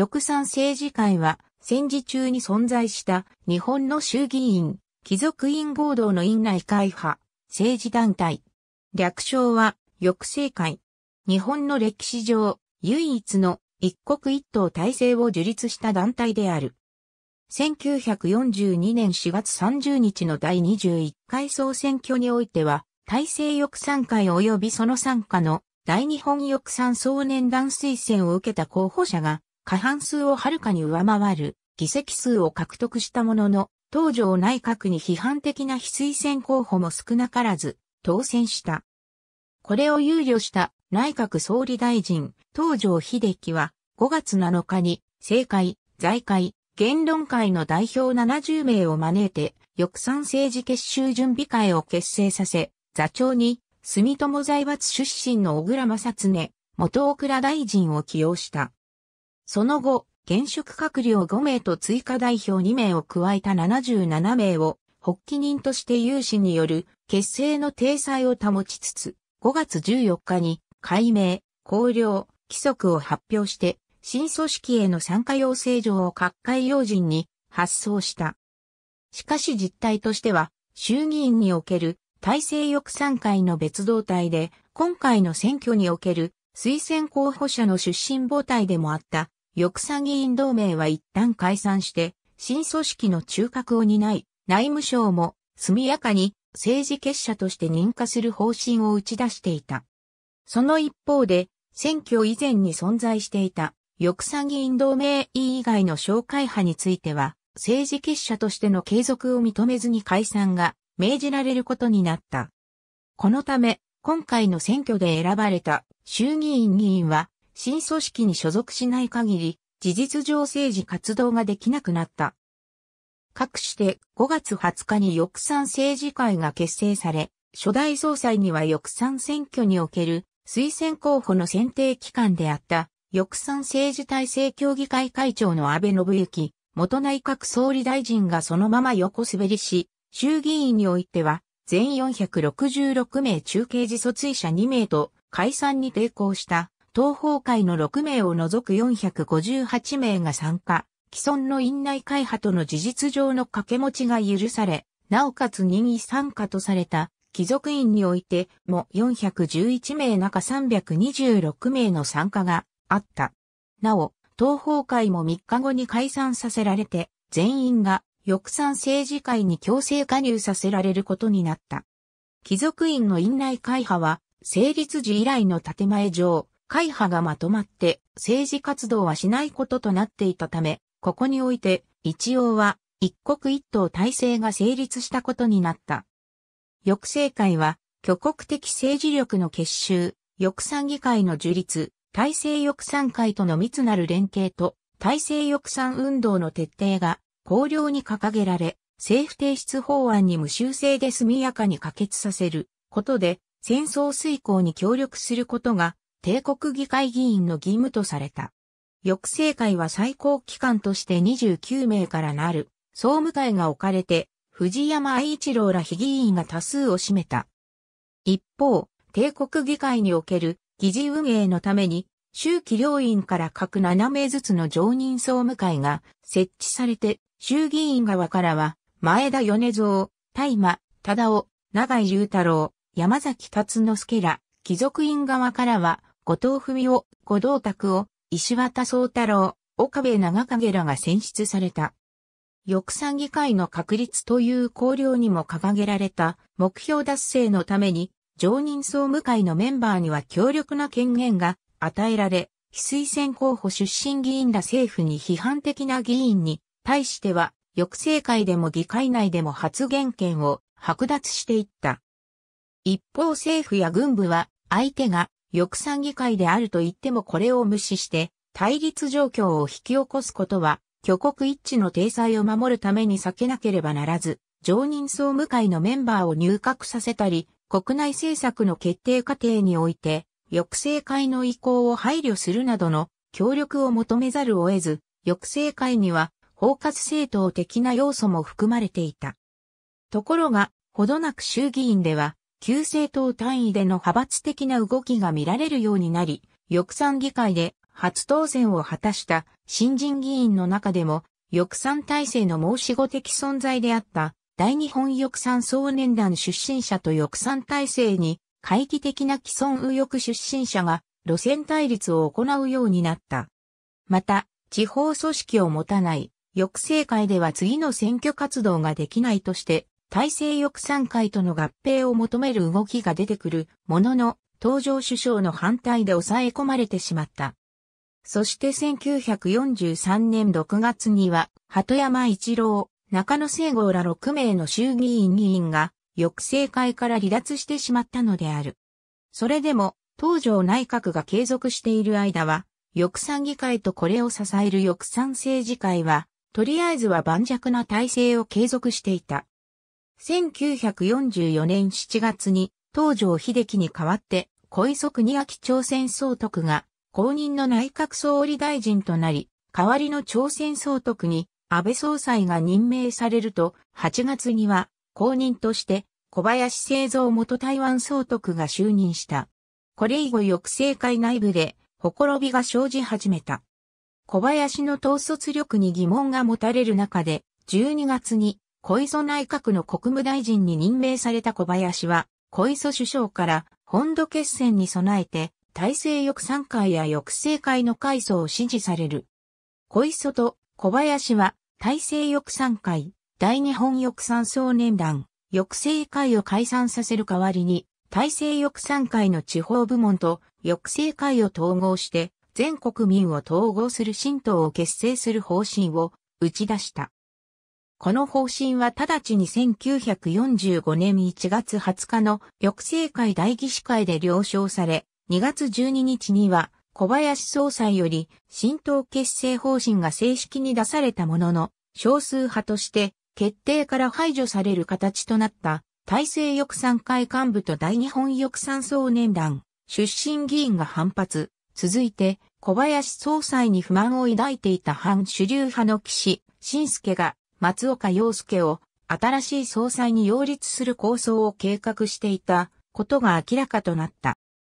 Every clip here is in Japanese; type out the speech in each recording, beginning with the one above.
翼賛政治会は、戦時中に存在した日本の衆議院、貴族院合同の院内会派、政治団体。略称は、翌政会。日本の歴史上、唯一の一国一党体制を樹立した団体である。1942年4月30日の第21回総選挙においては、体制翼賛会及びその参加の大日本翼賛総年団推薦を受けた候補者が過半数をはるかに上回る議席数を獲得したものの、東条内閣に批判的な非推薦候補も少なからず当選した。これを憂慮した内閣総理大臣東条秀樹は5月7日に政界、財界、言論会の代表70名を招いて翌産政治結集準備会を結成させ、座長に住友財閥出身の小倉正恒、元大倉大臣を起用した。その後、現職閣僚5名と追加代表2名を加えた77名を、発起人として有志による結成の体裁を保ちつつ、5月14日に改名、公領、規則を発表して、新組織への参加要請状を各界要人に発送した。しかし実態としては、衆議院における体制翼参会の別動態で、今回の選挙における推薦候補者の出身母体でもあった翼賛議員同盟は一旦解散して、新組織の中核を担い、内務省も速やかに政治結社として認可する方針を打ち出していた。その一方で、選挙以前に存在していた、翼賛議員同盟委員以外の紹介派については、政治結社としての継続を認めずに解散が命じられることになった。このため、今回の選挙で選ばれた衆議院議員は、新組織に所属しない限り、事実上政治活動ができなくなった。かくして5月20日に翼賛政治会が結成され、初代総裁には翼賛選挙における推薦候補の選定機関であった翼賛政治体制協議会会長の安倍信之、元内閣総理大臣がそのまま横滑りし、衆議院においては全466名中継時訴追者2名と解散に抵抗した東方会の6名を除く458名が参加、既存の院内会派との事実上の掛け持ちが許され、なおかつ任意参加とされた貴族院においても411名中326名の参加があった。なお、東方会も3日後に解散させられて、全員が翼賛政治会に強制加入させられることになった。貴族院の院内会派は、成立時以来の建前上、会派がまとまって政治活動はしないこととなっていたため、ここにおいて一応は一国一党体制が成立したことになった。抑制会は挙国的政治力の結集、抑産議会の樹立、体制抑産会との密なる連携と体制抑産運動の徹底が綱領に掲げられ、政府提出法案に無修正で速やかに可決させることで戦争遂行に協力することが帝国議会議員の義務とされた。抑制会は最高機関として29名からなる総務会が置かれて、藤山愛一郎ら非議員が多数を占めた。一方、帝国議会における議事運営のために、周期両院から各7名ずつの常任総務会が設置されて、衆議院側からは、前田米蔵、大麻、忠夫、長井雄太郎、山崎達之助ら、貴族院側からは、後藤文夫、後藤拓夫、石渡宗太郎、岡部長影らが選出された。翼賛議会の確立という綱領にも掲げられた目標達成のために、常任総務会のメンバーには強力な権限が与えられ、非推薦候補出身議員ら政府に批判的な議員に対しては、抑制会でも議会内でも発言権を剥奪していった。一方政府や軍部は相手が翼賛議会であると言ってもこれを無視して、対立状況を引き起こすことは、挙国一致の体裁を守るために避けなければならず、常任総務会のメンバーを入閣させたり、国内政策の決定過程において、抑制会の意向を配慮するなどの協力を求めざるを得ず、抑制会には包括政党的な要素も含まれていた。ところが、ほどなく衆議院では、旧政党単位での派閥的な動きが見られるようになり、翼賛議会で初当選を果たした新人議員の中でも、翼賛体制の申し子的存在であった大日本翼賛総年団出身者と翼賛体制に会議的な既存右翼出身者が路線対立を行うようになった。また、地方組織を持たない、抑制会では次の選挙活動ができないとして、体制翼産会との合併を求める動きが出てくるものの、東条首相の反対で抑え込まれてしまった。そして1943年6月には、鳩山一郎、中野聖郷ら6名の衆議院議員が、抑制会から離脱してしまったのである。それでも、東条内閣が継続している間は、翼産議会とこれを支える翼産政治会は、とりあえずは盤石な体制を継続していた。1944年7月に東条秀樹に代わって小磯国秋朝鮮総督が公認の内閣総理大臣となり、代わりの朝鮮総督に安倍総裁が任命されると、8月には公認として小林製造元台湾総督が就任した。これ以後抑制会内部で、ほころびが生じ始めた。小林の統率力に疑問が持たれる中で、12月に小磯内閣の国務大臣に任命された小林は、小磯首相から本土決戦に備えて、大政翼参会や抑制会の改装を指示される。小磯と小林は、大政翼参会、大日本翼産総年団、抑制会を解散させる代わりに、大政翼産会の地方部門と抑制会を統合して、全国民を統合する新党を結成する方針を打ち出した。この方針は直ちに1945年1月20日の抑制会大議士会で了承され、2月12日には小林総裁より新党結成方針が正式に出されたものの、少数派として決定から排除される形となった大政翼賛会幹部と大日本翼賛総年団出身議員が反発。続いて小林総裁に不満を抱いていた反主流派の岸信介が松岡洋介を新しい総裁に擁立する構想を計画していたことが明らかとなった。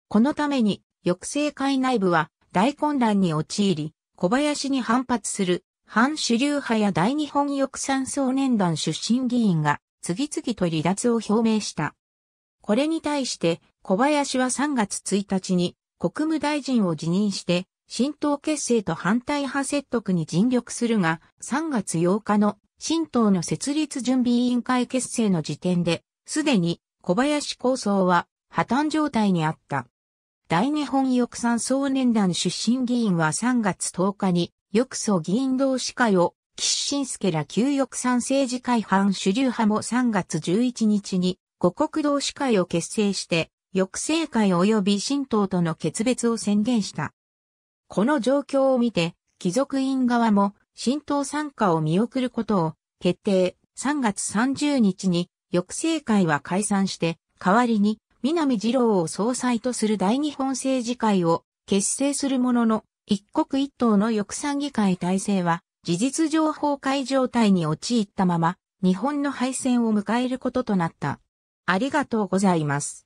このために抑制会内部は大混乱に陥り、小林に反発する反主流派や大日本翼賛総年団出身議員が次々と離脱を表明した。これに対して小林は3月1日に国務大臣を辞任して新党結成と反対派説得に尽力するが3月8日の新党の設立準備委員会結成の時点で、すでに小林構想は破綻状態にあった。大日本翼賛総年団出身議員は3月10日に、翼総議員同士会を、岸信介ら旧翼賛政治会派主流派も3月11日に、五国同士会を結成して、翼政会及び新党との決別を宣言した。この状況を見て、貴族院側も浸透参加を見送ることを決定。3月30日に抑制会は解散して、代わりに南次郎を総裁とする大日本政治会を結成するものの、一国一党の抑散議会体制は、事実上崩壊状態に陥ったまま、日本の敗戦を迎えることとなった。ありがとうございます。